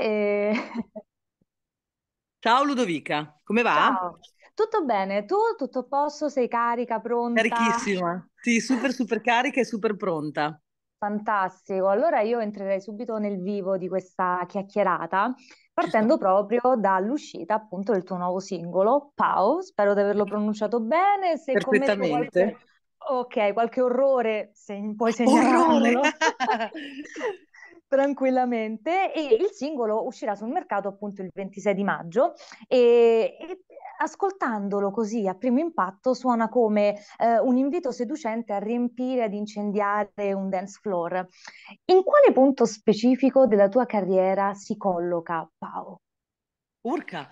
E... Ciao Ludovica, come va? Ciao, tutto bene? Tu tutto a posto? Sei carica, pronta? Carichissima, sì, super super carica e super pronta. Fantastico. Allora io entrerei subito nel vivo di questa chiacchierata, partendo proprio dall'uscita appunto del tuo nuovo singolo, Pau. Spero di averlo pronunciato bene. Se commetto Perfettamente. qualche... Ok, qualche orrore, se puoi segnalarmelo. Orrore! tranquillamente e il singolo uscirà sul mercato appunto il 26 di maggio e, e ascoltandolo così a primo impatto suona come eh, un invito seducente a riempire, ad incendiare un dance floor. In quale punto specifico della tua carriera si colloca Pao? Urca!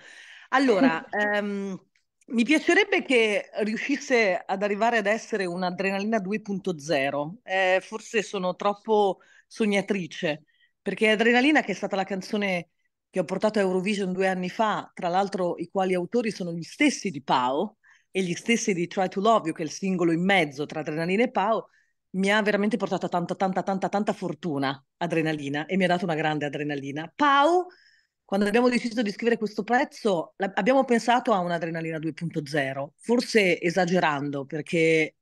Allora, um... Mi piacerebbe che riuscisse ad arrivare ad essere un'adrenalina 2.0, eh, forse sono troppo sognatrice, perché Adrenalina, che è stata la canzone che ho portato a Eurovision due anni fa, tra l'altro i quali autori sono gli stessi di Pau e gli stessi di Try to Love You, che è il singolo in mezzo tra Adrenalina e Pau, mi ha veramente portato tanta, tanta, tanta, tanta fortuna, Adrenalina, e mi ha dato una grande adrenalina. Pau quando abbiamo deciso di scrivere questo pezzo, abbiamo pensato a un'adrenalina 2.0, forse esagerando, perché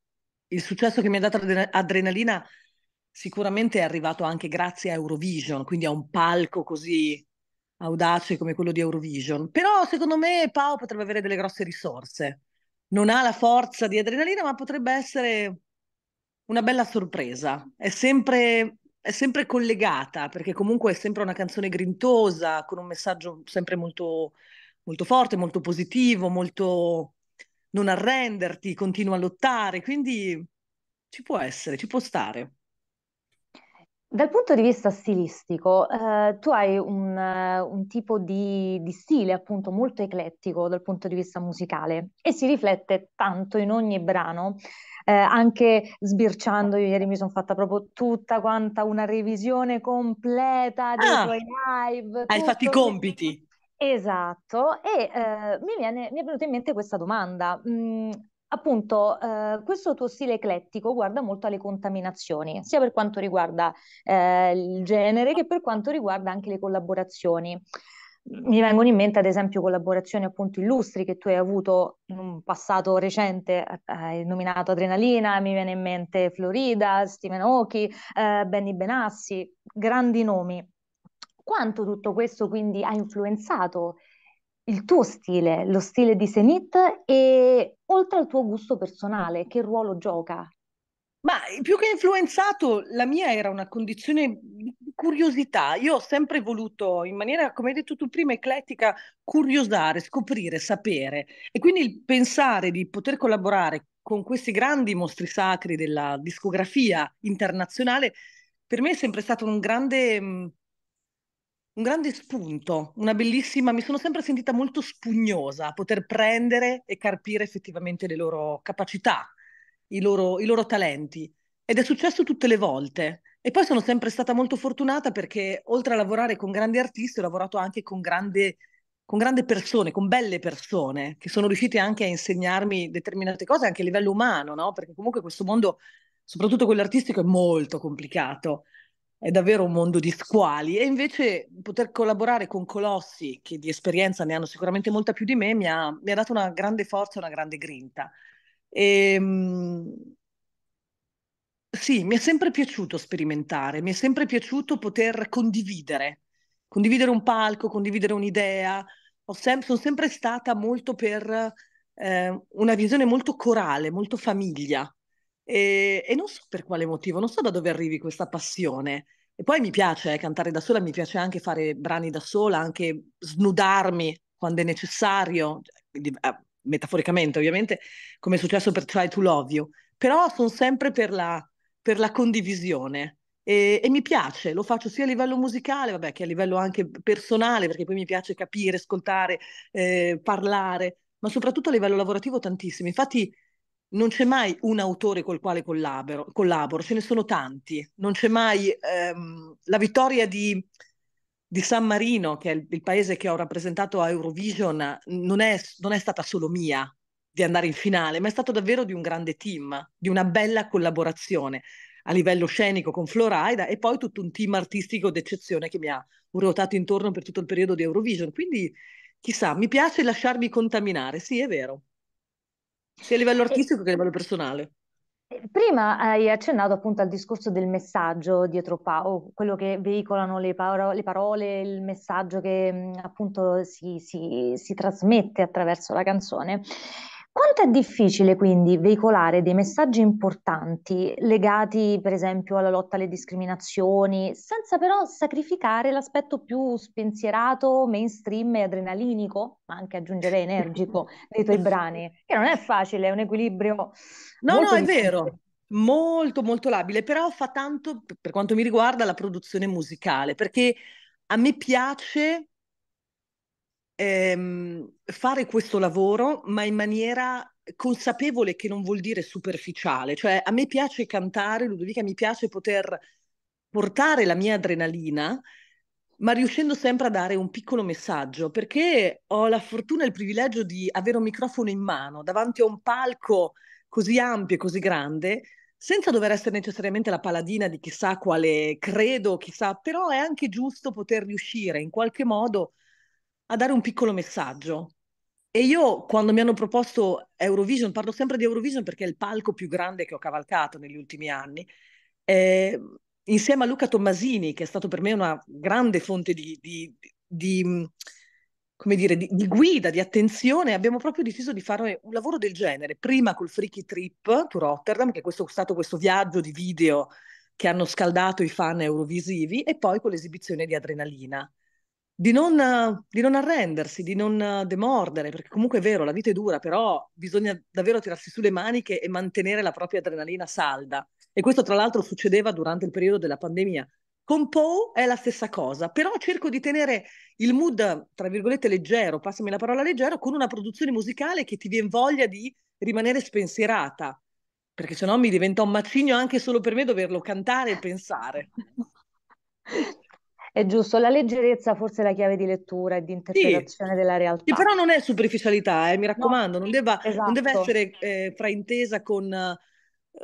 il successo che mi ha dato adrenalina sicuramente è arrivato anche grazie a Eurovision, quindi a un palco così audace come quello di Eurovision. Però secondo me Pau potrebbe avere delle grosse risorse. Non ha la forza di adrenalina, ma potrebbe essere una bella sorpresa. È sempre è sempre collegata, perché comunque è sempre una canzone grintosa, con un messaggio sempre molto, molto forte, molto positivo, molto non arrenderti, continua a lottare, quindi ci può essere, ci può stare. Dal punto di vista stilistico, eh, tu hai un, eh, un tipo di, di, stile appunto molto eclettico dal punto di vista musicale e si riflette tanto in ogni brano, eh, anche sbirciando, io ieri mi sono fatta proprio tutta quanta una revisione completa dei ah, tuoi live. Hai fatto i compiti. Esatto, e eh, mi, viene, mi, è venuta in mente questa domanda. Mm, appunto eh, questo tuo stile eclettico guarda molto alle contaminazioni, sia per quanto riguarda eh, il genere che per quanto riguarda anche le collaborazioni. Mi vengono in mente ad esempio collaborazioni appunto illustri che tu hai avuto in un passato recente, eh, hai nominato Adrenalina, mi viene in mente Florida, Steven Oki, eh, Benny Benassi, grandi nomi. Quanto tutto questo quindi ha influenzato il tuo stile, lo stile di Senit e oltre al tuo gusto personale, che ruolo gioca? Ma più che influenzato, la mia era una condizione di curiosità. Io ho sempre voluto, in maniera, come hai detto tu prima, eclettica, curiosare, scoprire, sapere. E quindi il pensare di poter collaborare con questi grandi mostri sacri della discografia internazionale, per me è sempre stato un grande un grande spunto, una bellissima, mi sono sempre sentita molto spugnosa a poter prendere e carpire effettivamente le loro capacità, i loro, i loro talenti. Ed è successo tutte le volte. E poi sono sempre stata molto fortunata perché oltre a lavorare con grandi artisti ho lavorato anche con, grande, con grandi persone, con belle persone che sono riuscite anche a insegnarmi determinate cose anche a livello umano, no? Perché comunque questo mondo, soprattutto quello artistico, è molto complicato è davvero un mondo di squali e invece poter collaborare con colossi che di esperienza ne hanno sicuramente molta più di me mi ha, mi ha dato una grande forza, una grande grinta. E, ehm, sì, mi è sempre piaciuto sperimentare, mi è sempre piaciuto poter condividere, condividere un palco, condividere un'idea. Sem- sono sempre stata molto per eh, una visione molto corale, molto famiglia. E, e, non so per quale motivo, non so da dove arrivi questa passione. E poi mi piace eh, cantare da sola, mi piace anche fare brani da sola, anche snudarmi quando è necessario, cioè, eh, metaforicamente ovviamente, come è successo per Try to Love You, però sono sempre per la, per la condivisione. E, e, mi piace, lo faccio sia a livello musicale, vabbè, che a livello anche personale, perché poi mi piace capire, ascoltare, eh, parlare, ma soprattutto a livello lavorativo tantissimo. Infatti non c'è mai un autore col quale collaboro, collaboro ce ne sono tanti, non c'è mai ehm, la vittoria di, di, San Marino, che è il, il, paese che ho rappresentato a Eurovision, non è, non è stata solo mia di andare in finale, ma è stato davvero di un grande team, di una bella collaborazione a livello scenico con Floraida e poi tutto un team artistico d'eccezione che mi ha ruotato intorno per tutto il periodo di Eurovision. Quindi chissà, mi piace lasciarmi contaminare, sì è vero sia a livello artistico e... che a livello personale. Prima hai accennato appunto al discorso del messaggio dietro Pau, quello che veicolano le, paro- le parole, il messaggio che appunto si, si, si, trasmette attraverso la canzone. Quanto è difficile quindi veicolare dei messaggi importanti legati per esempio alla lotta alle discriminazioni, senza però sacrificare l'aspetto più spensierato, mainstream e adrenalinico, ma anche aggiungerei energico, dei tuoi brani, che non è facile, è un equilibrio. No, no, è vero. Molto, molto labile, però fa tanto per quanto mi riguarda la produzione musicale, perché a me piace ehm, fare questo lavoro, ma in maniera consapevole che non vuol dire superficiale. Cioè, a me piace cantare, Ludovica, mi piace poter portare la mia adrenalina, ma riuscendo sempre a dare un piccolo messaggio, perché ho la fortuna e il privilegio di avere un microfono in mano davanti a un palco così ampio e così grande, senza dover essere necessariamente la paladina di chissà quale credo, chissà, però è anche giusto poter riuscire in qualche modo a dare un piccolo messaggio. E io quando mi hanno proposto Eurovision, parlo sempre di Eurovision perché è il palco più grande che ho cavalcato negli ultimi anni, eh, insieme a Luca Tommasini, che è stato per me una grande fonte di, di, di come dire, di, di, guida, di attenzione, abbiamo proprio deciso di fare un lavoro del genere, prima col Freaky Trip to Rotterdam, che è questo, stato questo viaggio di video che hanno scaldato i fan eurovisivi, e poi con l'esibizione di Adrenalina di non, di non, arrendersi, di non demordere, perché comunque è vero, la vita è dura, però bisogna davvero tirarsi su le maniche e mantenere la propria adrenalina salda. E questo tra l'altro succedeva durante il periodo della pandemia. Con Poe è la stessa cosa, però cerco di tenere il mood, tra virgolette, leggero, passami la parola leggero, con una produzione musicale che ti viene voglia di rimanere spensierata, perché sennò mi diventa un macigno anche solo per me doverlo cantare e pensare. È giusto, la leggerezza forse è la chiave di lettura e di interpretazione sì, della realtà. Che però non è superficialità, eh, mi raccomando, no, non, debba, esatto. non, deve essere eh, fraintesa con eh,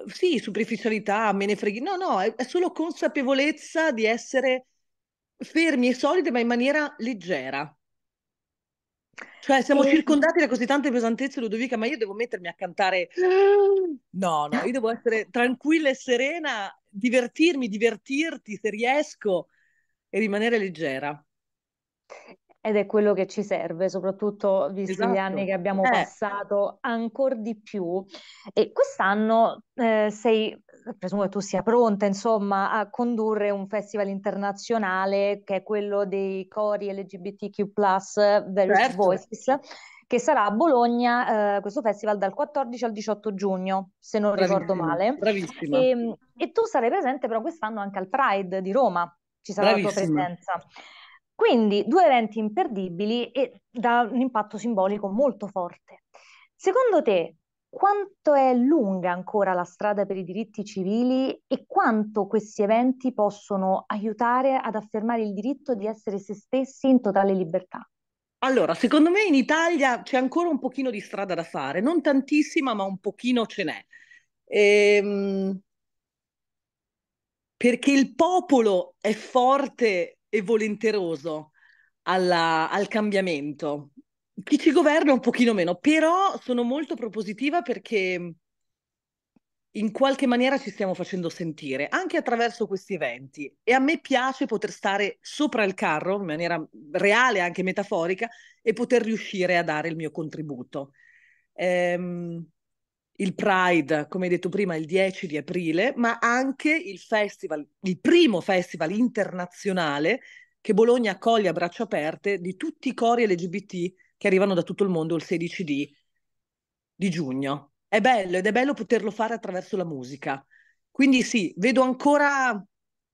sì, superficialità, me ne freghi. No, no, è, è, solo consapevolezza di essere fermi e solidi, ma in maniera leggera. Cioè, siamo e... circondati da così tante pesantezze, Ludovica, ma io devo mettermi a cantare. No, no, io devo essere tranquilla e serena, divertirmi, divertirti se riesco e rimanere leggera. Ed è quello che ci serve, soprattutto visti esatto. gli anni esatto. che abbiamo eh. passato ancora di più. E quest'anno eh, sei, presumo che tu sia pronta, insomma, a condurre un festival internazionale che è quello dei cori LGBTQ, Various certo. Voices, che sarà a Bologna, eh, questo festival dal 14 al 18 giugno, se non bravissima, ricordo male. Bravissima. E, ehm, e tu sarai presente però quest'anno anche al Pride di Roma ci sarà Bravissima. la tua presenza. Quindi due eventi imperdibili e da un impatto simbolico molto forte. Secondo te, quanto è lunga ancora la strada per i diritti civili e quanto questi eventi possono aiutare ad affermare il diritto di essere se stessi in totale libertà? Allora, secondo me in Italia c'è ancora un pochino di strada da fare, non tantissima, ma un pochino ce n'è. Ehm, perché il popolo è forte e volenteroso alla, al cambiamento. Chi ci governa un pochino meno, però sono molto propositiva perché mm, in qualche maniera ci stiamo facendo sentire anche attraverso questi eventi e a me piace poter stare sopra il carro in maniera reale, anche metaforica, e poter riuscire a dare il mio contributo. Ehm, il Pride, come hai detto prima, il 10 di aprile, ma anche il festival, il primo festival internazionale che Bologna accoglie a braccia aperte di tutti i cori LGBT che arrivano da tutto il mondo il 16 di, di giugno. È bello ed è bello poterlo fare attraverso la musica. Quindi sì, vedo ancora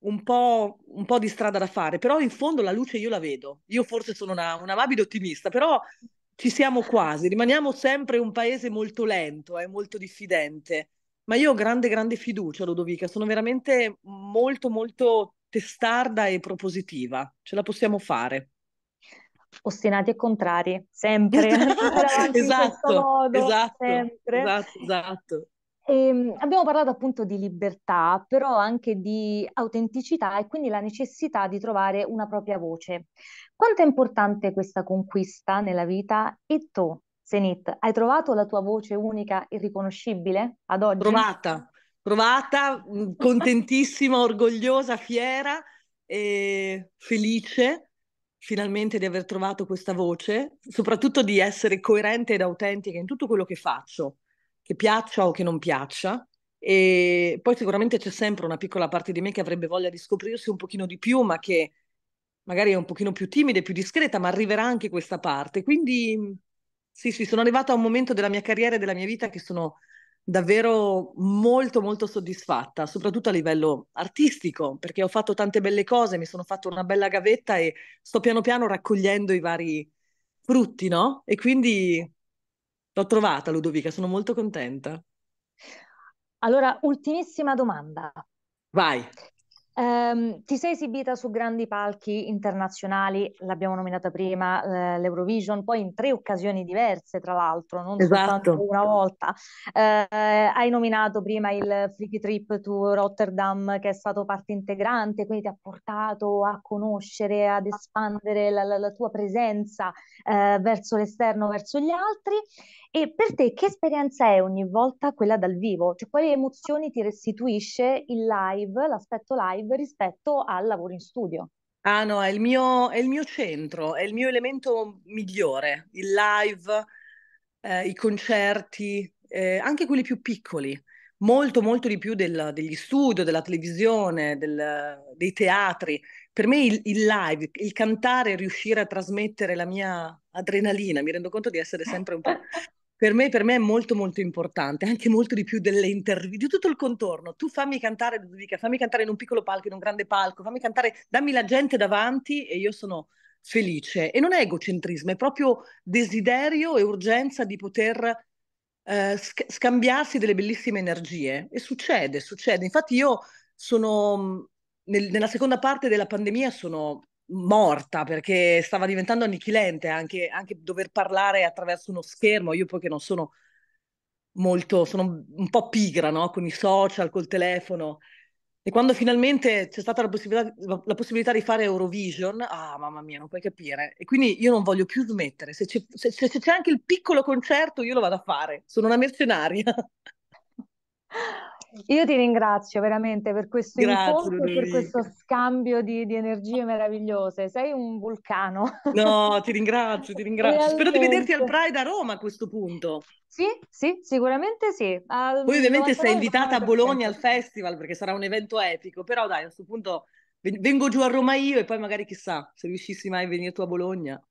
un po', un po', di strada da fare, però in fondo la luce io la vedo. Io forse sono una, una, amabile ottimista, però ci siamo quasi, rimaniamo sempre un paese molto lento, eh, molto diffidente, ma io ho grande, grande fiducia, Ludovica, sono veramente molto, molto testarda e propositiva, ce la possiamo fare. Ostinati e contrari, sempre. esatto, esatto, sempre. esatto, esatto. E ehm, abbiamo parlato appunto di libertà, però anche di autenticità e quindi la necessità di trovare una propria voce. Quanto è importante questa conquista nella vita? E tu, Zenit, hai trovato la tua voce unica e riconoscibile ad oggi? Provata, provata, mm, contentissima, orgogliosa, fiera e felice finalmente di aver trovato questa voce, soprattutto di essere coerente ed autentica in tutto quello che faccio che piaccia o che non piaccia. E poi sicuramente c'è sempre una piccola parte di me che avrebbe voglia di scoprirsi un pochino di più, ma che magari è un pochino più timida e più discreta, ma arriverà anche questa parte. Quindi sì, sì, sono arrivata a un momento della mia carriera e della mia vita che sono davvero molto molto soddisfatta, soprattutto a livello artistico, perché ho fatto tante belle cose, mi sono fatto una bella gavetta e sto piano piano raccogliendo i vari frutti, no? E quindi L'ho trovata Ludovica, sono molto contenta. Allora, ultimissima domanda. Vai. Um, ti sei esibita su grandi palchi internazionali, l'abbiamo nominata prima, eh, l'Eurovision, poi in tre occasioni diverse, tra l'altro, non esatto. soltanto una volta. Eh, hai nominato prima il Freaky Trip to Rotterdam, che è stato parte integrante, quindi ti ha portato a conoscere, ad espandere la, la, la tua presenza eh, verso l'esterno, verso gli altri. E per te che esperienza è ogni volta quella dal vivo? Cioè, quali emozioni ti restituisce il live, l'aspetto live? live rispetto al lavoro in studio. Ah no, è il mio, è il mio centro, è il mio elemento migliore, il live, eh, i concerti, eh, anche quelli più piccoli, molto molto di più del, degli studio, della televisione, del, dei teatri. Per me il, il live, il cantare, riuscire a trasmettere la mia adrenalina, mi rendo conto di essere sempre un po' per me, per me, è molto molto importante, anche molto di più delle interviste, di tutto il contorno. Tu fammi cantare, Ludovica, fammi cantare in un piccolo palco, in un grande palco, fammi cantare, dammi la gente davanti e io sono felice. E non è egocentrismo, è proprio desiderio e urgenza di poter eh, sc- scambiarsi delle bellissime energie. E succede, succede. Infatti io sono, nel, nella seconda parte della pandemia sono morta perché stava diventando annichilente anche, anche dover parlare attraverso uno schermo. Io poi che non sono molto, sono un po' pigra no? con i social, col telefono. E quando finalmente c'è stata la possibilità, la possibilità, di fare Eurovision, ah mamma mia, non puoi capire. E quindi io non voglio più smettere. Se c'è, se, se c'è anche il piccolo concerto, io lo vado a fare. Sono una mercenaria. Io ti ringrazio veramente per questo Grazie, incontro e per questo scambio di, di, energie meravigliose. Sei un vulcano. No, ti ringrazio, ti ringrazio. Realmente. Spero di vederti al Pride a Roma a questo punto. Sì, sì, sicuramente sì. Al Poi ovviamente sei invitata a Bologna al festival perché sarà un evento epico, però dai, a questo punto vengo giù a Roma io e poi magari chissà se riuscissi mai a venire tu a Bologna.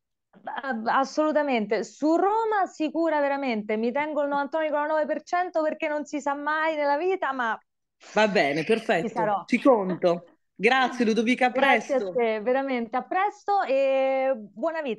Assolutamente, su Roma sicura veramente, mi tengo il 99,9% perché non si sa mai nella vita, ma va bene, perfetto, ci conto. Grazie Ludovica, a presto. Grazie a te, veramente, a presto e buona vita.